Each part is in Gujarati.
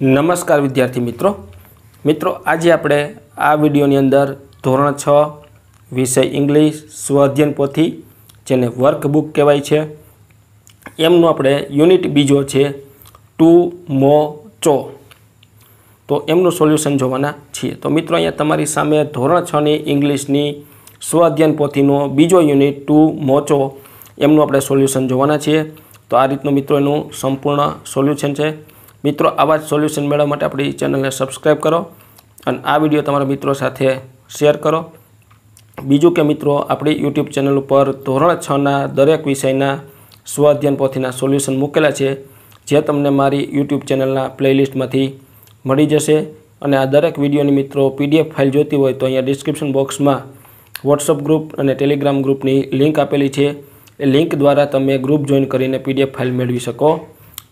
નમસ્કાર વિદ્યાર્થી મિત્રો મિત્રો આજે આપણે આ વિડીયોની અંદર ધોરણ છ વિષય ઇંગ્લિશ સ્વાધ્યન પોથી જેને વર્કબુક કહેવાય છે એમનું આપણે યુનિટ બીજો છે ટુ મો ચો તો એમનું સોલ્યુશન જોવાના છીએ તો મિત્રો અહીંયા તમારી સામે ધોરણ છની ઇંગ્લિશની સ્વાધ્યન પોથીનો બીજો યુનિટ ટુ મોચો એમનું આપણે સોલ્યુશન જોવાના છીએ તો આ રીતનું મિત્રો એનું સંપૂર્ણ સોલ્યુશન છે મિત્રો આવા જ સોલ્યુશન મેળવવા માટે આપણી ચેનલને સબસ્ક્રાઈબ કરો અને આ વિડીયો તમારા મિત્રો સાથે શેર કરો બીજું કે મિત્રો આપણી યુટ્યુબ ચેનલ ઉપર ધોરણ છના દરેક વિષયના સ્વાધ્યન પોથીના સોલ્યુશન મૂકેલા છે જે તમને મારી યુટ્યુબ ચેનલના પ્લેલિસ્ટમાંથી મળી જશે અને આ દરેક વિડીયોની મિત્રો પીડીએફ ફાઇલ જોઈતી હોય તો અહીંયા ડિસ્ક્રિપ્શન બોક્સમાં વોટ્સઅપ ગ્રુપ અને ટેલિગ્રામ ગ્રુપની લિંક આપેલી છે એ લિંક દ્વારા તમે ગ્રુપ જોઈન કરીને પીડીએફ ફાઇલ મેળવી શકો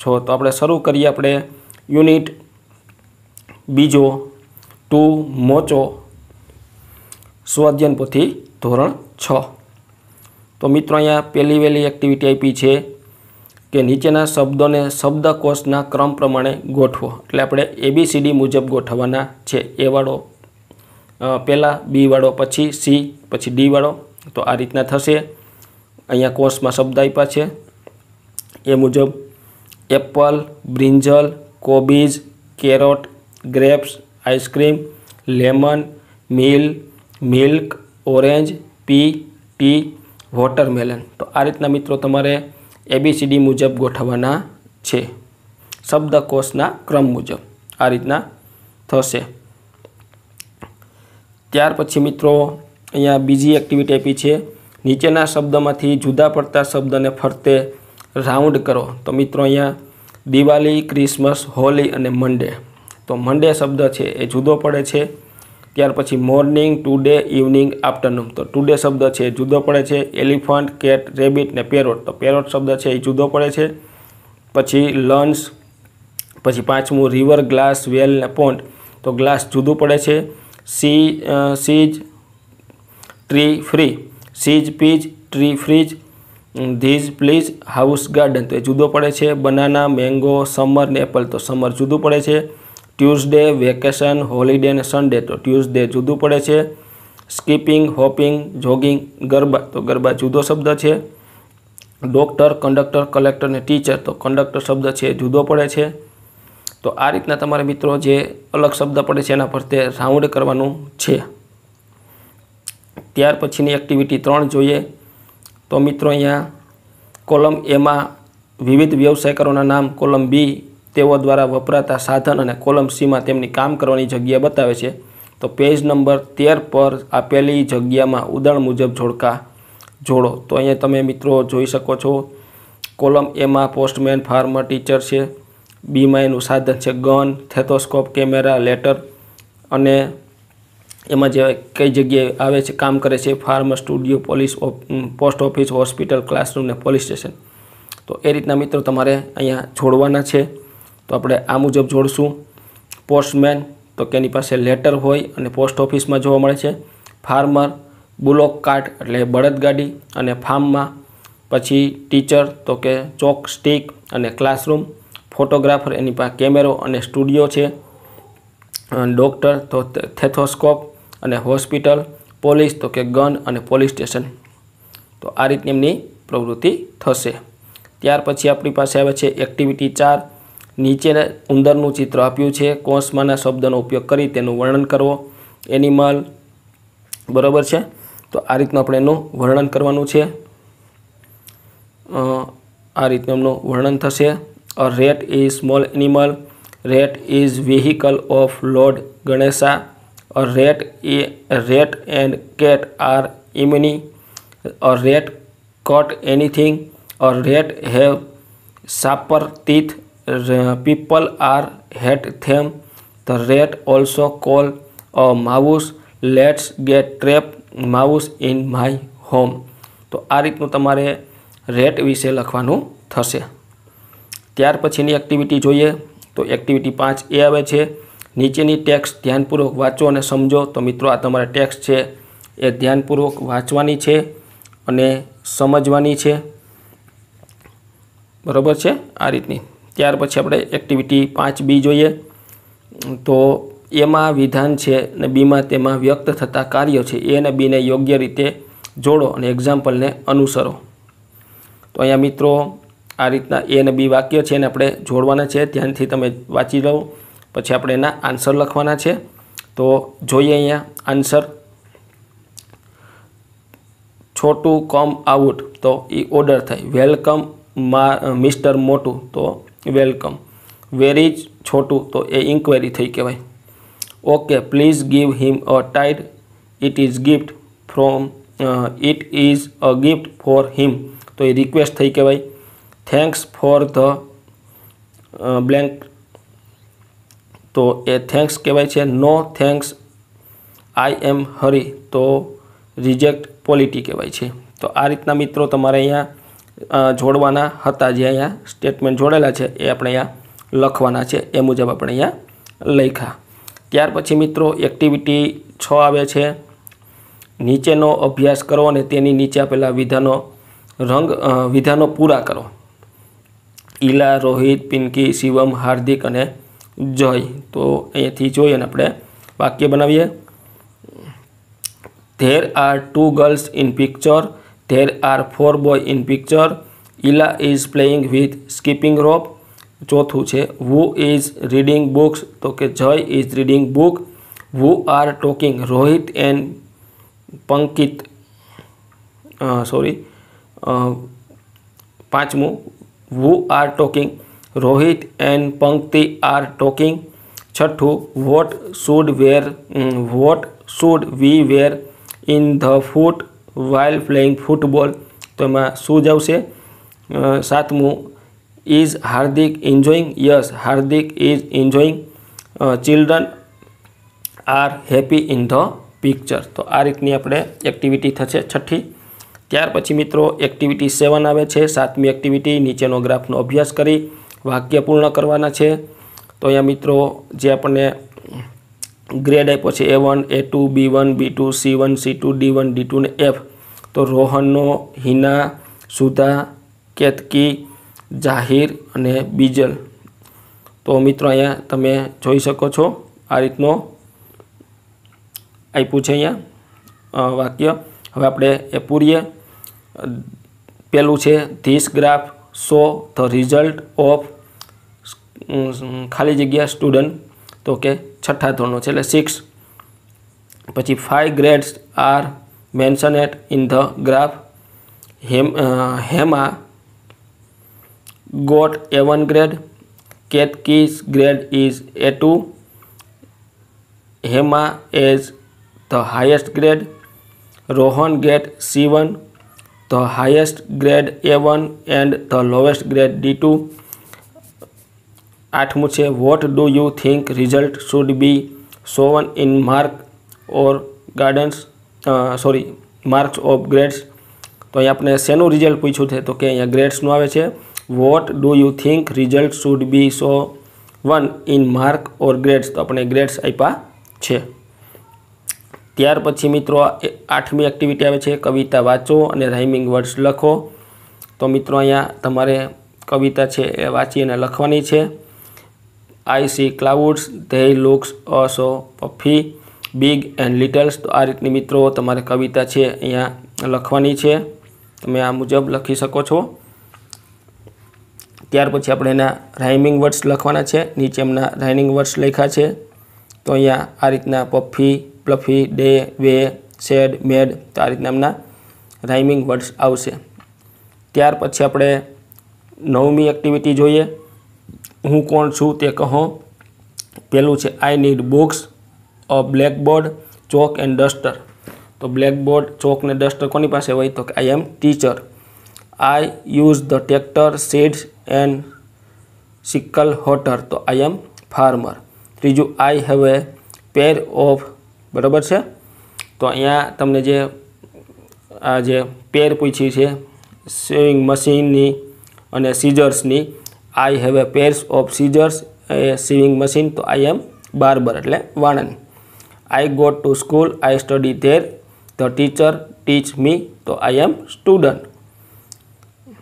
છો તો આપણે શરૂ કરીએ આપણે યુનિટ બીજો ટુ મોચો સ્વાધ્યન પોથી ધોરણ છ તો મિત્રો અહીંયા પહેલી વહેલી એક્ટિવિટી આપી છે કે નીચેના શબ્દોને શબ્દકોષના ક્રમ પ્રમાણે ગોઠવો એટલે આપણે એબીસીડી મુજબ ગોઠવવાના છે એવાળો વાળો પહેલાં બી પછી સી પછી ડીવાળો તો આ રીતના થશે અહીંયા કોષમાં શબ્દ આપ્યા છે એ મુજબ એપલ બ્રિન્જલ કોબીજ carrot grapes ice cream lemon mill milk orange pea tea watermelon તો આ રીતના મિત્રો તમારે એબીસીડી મુજબ ગોઠવવાના છે શબ્દકોષના ક્રમ મુજબ આ રીતના થશે ત્યાર પછી મિત્રો અહીંયા બીજી એક્ટિવિટી આપી છે નીચેના શબ્દમાંથી જુદા પડતા શબ્દને ફરતે રાઉન્ડ કરો તો મિત્રો અહીંયા દિવાળી ક્રિસમસ હોલી અને મંડે તો મંડે શબ્દ છે એ જુદો પડે છે ત્યાર પછી મોર્નિંગ ટુડે ઇવનિંગ આફ્ટરનૂન તો ટુડે શબ્દ છે એ જુદો પડે છે એલિફન્ટ કેટ રેબિટ ને પેરોટ તો પેરોટ શબ્દ છે એ જુદો પડે છે પછી લંચ પછી પાંચમું રિવર ગ્લાસ વેલ ને પોન્ડ તો ગ્લાસ જુદું પડે છે sea sees tree free sees peas tree freeze these please house garden તો એ જુદો પડે છે બનાના મેંગો સમર ને એપલ તો સમર જુદું પડે છે ટ્યુઝડે વેકેશન હોલિડે ને સન્ડે તો ટ્યુઝડે જુદું પડે છે સ્કીપિંગ હોપિંગ જોગિંગ ગરબા તો ગરબા જુદો શબ્દ છે ડોક્ટર કંડક્ટર કલેક્ટર ને ટીચર તો કંડક્ટર શબ્દ છે જુદો પડે છે તો આ રીતના તમારા મિત્રો જે અલગ શબ્દ પડે છે એના પર તે રાઉન્ડ કરવાનું છે ત્યાર પછીની એક્ટિવિટી ત્રણ જોઈએ તો મિત્રો અહીંયા કોલમ એમાં વિવિધ વ્યવસાયકારોના નામ કોલમ બી તેઓ દ્વારા વપરાતા સાધન અને કોલમ સીમાં તેમની કામ કરવાની જગ્યા બતાવે છે તો પેજ નંબર તેર પર આપેલી જગ્યામાં ઉદાહરણ મુજબ જોડકા જોડો તો અહીંયા તમે મિત્રો જોઈ શકો છો કોલમ એમાં પોસ્ટમેન ફાર્મર ટીચર છે બીમાં એનું સાધન છે ગન થેથોસ્કોપ કેમેરા લેટર અને એમાં જે કઈ જગ્યાએ આવે છે કામ કરે છે farm studio police post office hospital classroom ને પોલીસ સ્ટેશન તો એ રીતના મિત્રો તમારે અહીંયા જોડવાના છે તો આપણે આ મુજબ જોડશું પોસ્ટમેન તો કે એની પાસે લેટર હોય અને પોસ્ટ ઓફિસમાં જોવા મળે છે ફાર્મર બુલોક કાર્ટ એટલે બળદગાડી અને ફાર્મમાં પછી ટીચર તો કે ચોક સ્ટીક અને ક્લાસરૂમ ફોટોગ્રાફર એની પાસે કેમેરો અને સ્ટુડિયો છે ડૉક્ટર તો થેથોસ્કોપ અને હોસ્પિટલ પોલીસ તો કે ગન અને પોલીસ સ્ટેશન તો આ રીતની એમની પ્રવૃત્તિ થશે ત્યાર પછી આપણી પાસે આવે છે એક્ટિવિટી ચાર નીચે ઉંદરનું ચિત્ર આપ્યું છે કોષમાંના શબ્દનો ઉપયોગ કરી તેનું વર્ણન કરવો એનિમલ બરાબર છે તો આ રીતનું આપણે એનું વર્ણન કરવાનું છે આ રીતનું એમનું વર્ણન થશે a rat is small animal rat is vehicle of lord Ganesha are rat a rat and cat are enemy or rat cut anything or rat have sharper teeth people are hate them the rat also call a mouse let's get trap mouse in my home તો આ રીત નું તમારે રેટ વિશે લખવાનું થશે ત્યાર પછીની એક્ટિવિટી જોઈએ તો એક્ટિવિટી 5 એ આવે છે નીચેની ટેક્સ ધ્યાનપૂર્વક વાંચો અને સમજો તો મિત્રો આ તમારે ટેક્સ છે એ ધ્યાનપૂર્વક વાંચવાની છે અને સમજવાની છે બરાબર છે આ રીતની ત્યાર પછી આપણે એક્ટિવિટી પાંચ બી જોઈએ તો એમાં વિધાન છે અને બીમાં તેમાં વ્યક્ત થતા કાર્યો છે એ અને બીને યોગ્ય રીતે જોડો અને એક્ઝામ્પલને અનુસરો તો અહીંયા મિત્રો આ રીતના એ અને બી વાક્ય છે એને આપણે જોડવાના છે ધ્યાનથી તમે વાંચી લો પછી આપણે એના આન્સર લખવાના છે તો જોઈએ અહીંયા આન્સર છોટું કમ આઉટ તો એ ઓર્ડર થાય વેલકમ મા મિસ્ટર મોટું તો વેલકમ વેરી છોટું તો એ ઇન્ક્વાયરી થઈ કહેવાય okay please give him a tide it is gift from it is a gift for him તો એ રિક્વેસ્ટ થઈ કહેવાય થેન્ક્સ ફોર ધ બ્લેન્ક તો એ થેન્ક્સ કહેવાય છે નો થેન્ક્સ આઈ એમ હરી તો રિજેક્ટ પોલિટી કહેવાય છે તો આ રીતના મિત્રો તમારે અહીંયા જોડવાના હતા જે અહીંયા સ્ટેટમેન્ટ જોડેલા છે એ આપણે અહીંયા લખવાના છે એ મુજબ આપણે અહીંયા લખ્યા ત્યાર પછી મિત્રો એક્ટિવિટી છ આવે છે નીચેનો અભ્યાસ કરો અને તેની નીચે આપેલા વિધાનો રંગ વિધાનો પૂરા કરો ઈલા રોહિત પિંકી શિવમ હાર્દિક અને જય તો અહીંયાથી જોઈએ ને આપણે વાક્ય બનાવીએ there are two girls in picture there are four boy in picture Ila is playing with skipping rope ચોથું છે વુ ઇઝ રીડિંગ બુક્સ તો કે Jay is reading book who are talking Rohit and Pankit sorry પાંચમું who are talking Rohit and Pankti are talking છઠ્ઠું what should wear what should we wear in the foot while playing football તો એમાં શું જ આવશે સાતમું is Hardik enjoying yes Hardik is enjoying children are happy in the picture તો આ રીતની આપણે એક્ટિવિટી થશે છઠ્ઠી ત્યાર પછી મિત્રો એક્ટિવિટી સેવન આવે છે સાતમી એક્ટિવિટી નીચેનો ગ્રાફનો અભ્યાસ કરી વાક્ય પૂર્ણ કરવાના છે તો અહીંયા મિત્રો જે આપણને ગ્રેડ આપ્યો છે A one A two B one B two C one C two D one D two ને એફ તો રોહનનો હિના સુધા કેતકી જાહિર અને બીજલ તો મિત્રો અહીંયા તમે જોઈ શકો છો આ રીતનો આપ્યું છે અહીંયા વાક્ય હવે આપણે એ પૂરીએ પહેલું છે this graph so the result of खाली जगह स्टूडेंट तो के छठा दोनों है मतलब 6 પછી 5 grades are mentioned in the graph Hema got A 1 grade Ketki's grade is A 2 Hema is the highest grade Rohan get C 1 the highest grade A 1 and the lowest grade D 2 આઠમું છે what do you think result should be shown in mark or gardens sorry marks of grades તો અહીં આપણે શેનું રિઝલ્ટ પૂછ્યું છે તો કે અહીંયા ગ્રેડ્સનું આવે છે what do you think result should be shown in mark or grades તો આપણે ગ્રેડ્સ આપ્યા છે ત્યાર પછી મિત્રો આઠમી એક્ટિવિટી આવે છે કવિતા વાંચો અને રાઇમિંગ વર્ડ્સ લખો તો મિત્રો અહીંયા તમારે કવિતા છે એ વાંચી અને લખવાની છે I see clouds they looks a so puffy big and littles તો આ રીતની મિત્રો તમારે કવિતા છે અહીંયા લખવાની છે તમે આ મુજબ લખી શકો છો ત્યાર પછી આપણે એના રાઇમિંગ વર્ડ્સ લખવાના છે નીચે એમના રાઇમિંગ વર્ડ્સ લખ્યા છે તો અહીંયા આ રીતના puffy fluffy they way said made તો આ રીતના એમના રાઇમિંગ વર્ડ્સ આવશે ત્યાર પછી આપણે નવમી એક્ટિવિટી જોઈએ હું કોણ છું તે કહો પહેલું છે I need books a blackboard chalk and duster તો બ્લેકબોર્ડ ચોક ને ડસ્ટર કોની પાસે હોય તો કે I am teacher I use the tractor seeds and sickle hotter તો આઈ એમ ફાર્મર ત્રીજું I have a pair of બરાબર છે તો અહીંયા તમને જે આ જે પેર પૂછી છે સેવિંગ મશીનની અને સીઝર્સની I have a pairs of scissors a sewing machine तो I am bar barber at वणन I go to school I study there the teacher teach me तो I am student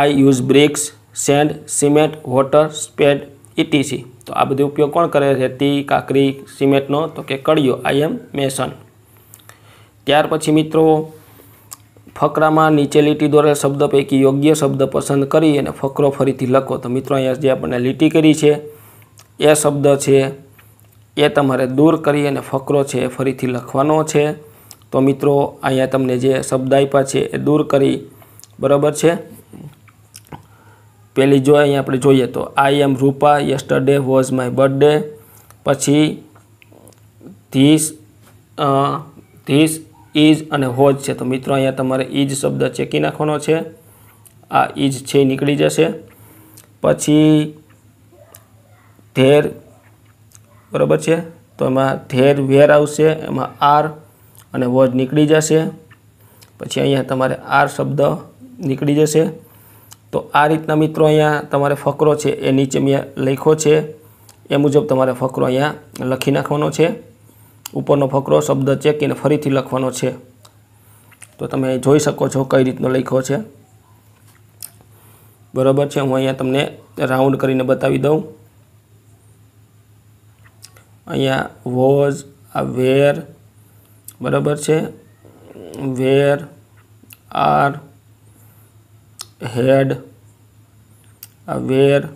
I use bricks sand cement water spade etc तो आ बद उपयोग कौन करे रेती काकरी सीमेंट नो तो कड़ियो आई एम मेसन त्यार पी मित्रों ફકરામાં નીચે લીટી દોરેલ શબ્દ પૈકી યોગ્ય શબ્દ પસંદ કરી અને ફકરો ફરીથી લખો તો મિત્રો અહીંયા જે આપણને લીટી કરી છે એ શબ્દ છે એ તમારે દૂર કરી અને ફકરો છે એ ફરીથી લખવાનો છે તો મિત્રો અહીંયા તમને જે શબ્દ આપ્યા છે એ દૂર કરી બરાબર છે પહેલી જો અહીંયા આપણે જોઈએ તો I am Rupa yesterday was my birthday પછી ધીસ ધીસ ઈજ અને હોજ છે તો મિત્રો અહીંયા તમારે ઈજ શબ્દ ચેકી નાખવાનો છે આ ઈજ છે નીકળી જશે પછી ધેર બરાબર છે તો એમાં ધેર વેર આવશે એમાં આર અને વોજ નીકળી જશે પછી અહીંયા તમારે આર શબ્દ નીકળી જશે તો આ રીતના મિત્રો અહીંયા તમારે ફકરો છે એ નીચે મેં લખ્યો છે એ મુજબ તમારે ફકરો અહીંયા લખી નાખવાનો છે ઉપરનો ફકરો શબ્દ ચેકીને ફરીથી લખવાનો છે તો તમે જોઈ શકો છો કઈ રીતનો લખ્યો છે બરાબર છે હું અહીંયા તમને રાઉન્ડ કરીને બતાવી દઉં અહીંયા વોઝ આ વેર બરાબર છે વેર આર હેડ આ વેર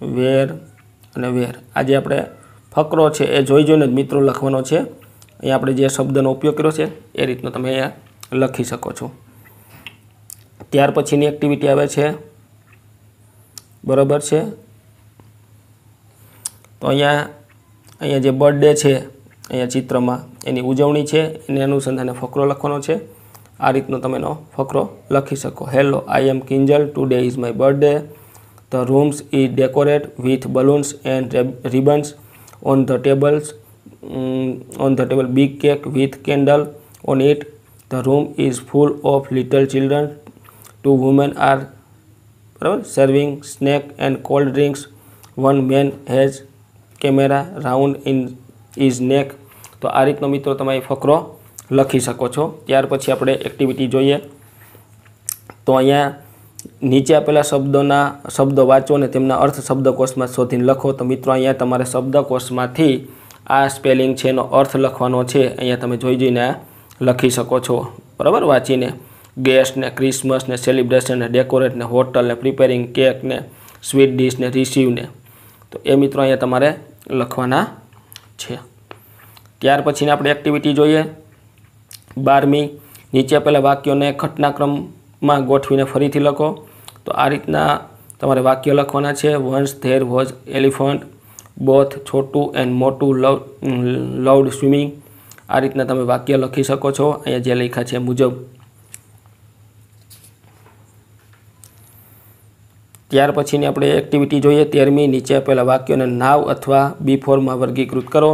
વેર અને વેર આજે આપણે ફકરો છે એ જોઈ જોઈને જ મિત્રો લખવાનો છે અહીંયા આપણે જે શબ્દનો ઉપયોગ કર્યો છે એ રીતનો તમે અહીંયા લખી શકો છો ત્યાર પછીની એક્ટિવિટી આવે છે બરાબર છે તો અહીંયા અહીંયા જે બર્થડે છે અહીંયા ચિત્રમાં એની ઉજવણી છે એને અનુસંધાને ફકરો લખવાનો છે આ રીતનો તમે એનો ફકરો લખી શકો hello I am Kinjal today is my birthday the rooms is decorate with balloons and ribbons on the tables um, on the table big cake with candle on it the room is full of little children two women are uh, serving snack and cold drinks one man has camera round in his neck તો આ રીતનો મિત્રો તમે ફકરો લખી શકો છો ત્યાર પછી આપણે એક્ટિવિટી જોઈએ તો અહીંયા નીચે આપેલા શબ્દોના શબ્દો વાંચો અને તેમના અર્થ શબ્દકોશમાં શોધીને લખો તો મિત્રો અહીંયા તમારે શબ્દકોશમાંથી આ સ્પેલિંગ છે એનો અર્થ લખવાનો છે અહીંયા તમે જોઈ જોઈને લખી શકો છો બરાબર વાંચીને ગેસ ને ક્રિસમસ ને સેલિબ્રેશન ને ડેકોરેટ ને હોટલ ને પ્રિપેરિંગ કેક ને સ્વીટ ડીશ ને રિસીવ ને તો એ મિત્રો અહીંયા તમારે લખવાના છે ત્યાર પછીની આપણે એક્ટિવિટી જોઈએ બારમી નીચે આપેલા વાક્યોને ઘટનાક્રમ માં ગોઠવીને ફરીથી લખો તો આ રીતના તમારે વાક્ય લખવાના છે once there was elephant both Chhotu and Motu love loved swimming આ રીતના તમે વાક્ય લખી શકો છો અહીંયા જે લખ્યા છે મુજબ ત્યાર પછીની આપણે એક્ટિવિટી જોઈએ તેરમી નીચે આપેલા વાક્યોને નાવ અથવા બી ફોરમાં વર્ગીકૃત કરો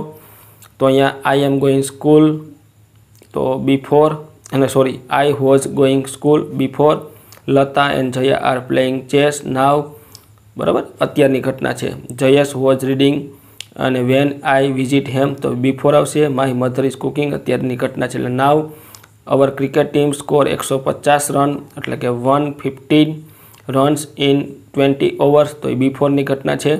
તો અહીંયા આઈ એમ ગોઈંગ સ્કૂલ તો બી ફોર અને sorry I was going school before Lata and Jaya are playing chess now બરાબર અત્યારની ઘટના છે જયેશ વોઝ રીડિંગ અને વેન આઈ વિઝિટ હેમ તો બિફોર આવશે માય મધર ઇઝ કુકિંગ અત્યારની ઘટના છે એટલે now our cricket team score એકસો પચાસ રન એટલે કે one fifteen runs in twenty overs તો એ બિફોરની ઘટના છે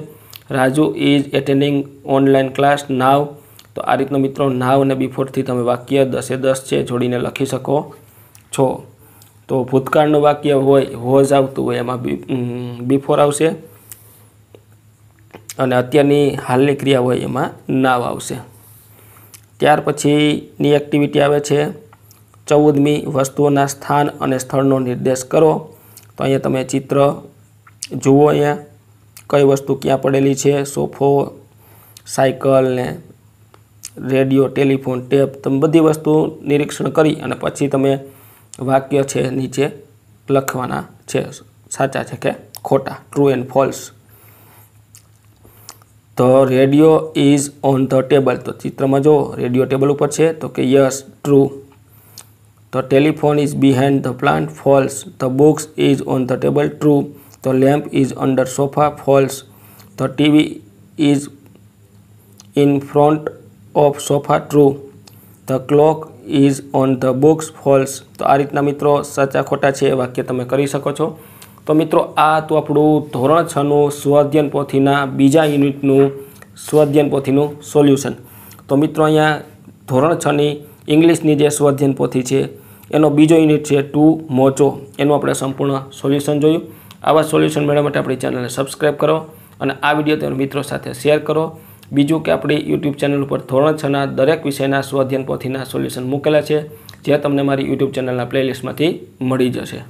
Raju is attending online class now તો આ રીતનું મિત્રો નાવ અને બિફોરથી તમે વાક્ય દસે દસ છે જોડીને લખી શકો છો તો ભૂતકાળનું વાક્ય હોય હોઝ આવતું હોય એમાં બિફોર આવશે અને અત્યારની હાલની ક્રિયા હોય એમાં નાવ આવશે ત્યાર પછીની એક્ટિવિટી આવે છે ચૌદમી વસ્તુઓના સ્થાન અને સ્થળનો નિર્દેશ કરો તો અહીંયા તમે ચિત્ર જુઓ અહીંયા કઈ વસ્તુ ક્યાં પડેલી છે સોફો સાયકલ ને રેડિયો ટેલિફોન ટેપ તમે બધી વસ્તુ નિરીક્ષણ કરી અને પછી તમે વાક્ય છે નીચે લખવાના છે સાચા છે કે ખોટા ટ્રુ એન્ડ ફોલ્સ તો radio is on the table તો ચિત્રમાં જો રેડિયો ટેબલ ઉપર છે તો કે યસ ટ્રુ તો telephone is behind the plant false the books is on the table true તો lamp is under sofa false the TV is in front of sofa true the clock is on the books false તો આ રીતના મિત્રો સાચા ખોટા છે એ વાક્ય તમે કરી શકો છો તો મિત્રો આ હતું આપણું ધોરણ છનું સ્વાધ્યન પોથીના બીજા યુનિટનું સ્વાધ્યન પોથીનું સોલ્યુશન તો મિત્રો અહીંયા ધોરણ છની ઇંગ્લિશની જે સ્વાધ્યન પોથી છે એનો બીજો યુનિટ છે ટુ મોચો એનું આપણે સંપૂર્ણ સોલ્યુશન જોયું આવા સોલ્યુશન મેળવવા માટે આપણી ચેનલને સબસ્ક્રાઈબ કરો અને આ વિડીયો તેના મિત્રો સાથે શેર કરો બીજું કે આપણી યુટ્યુબ ચેનલ ઉપર ધોરણ છના દરેક વિષયના સ્વાધ્યન પોથીના સોલ્યુશન મૂકેલા છે જે તમને મારી યુટ્યુબ ચેનલના પ્લેલિસ્ટમાંથી મળી જશે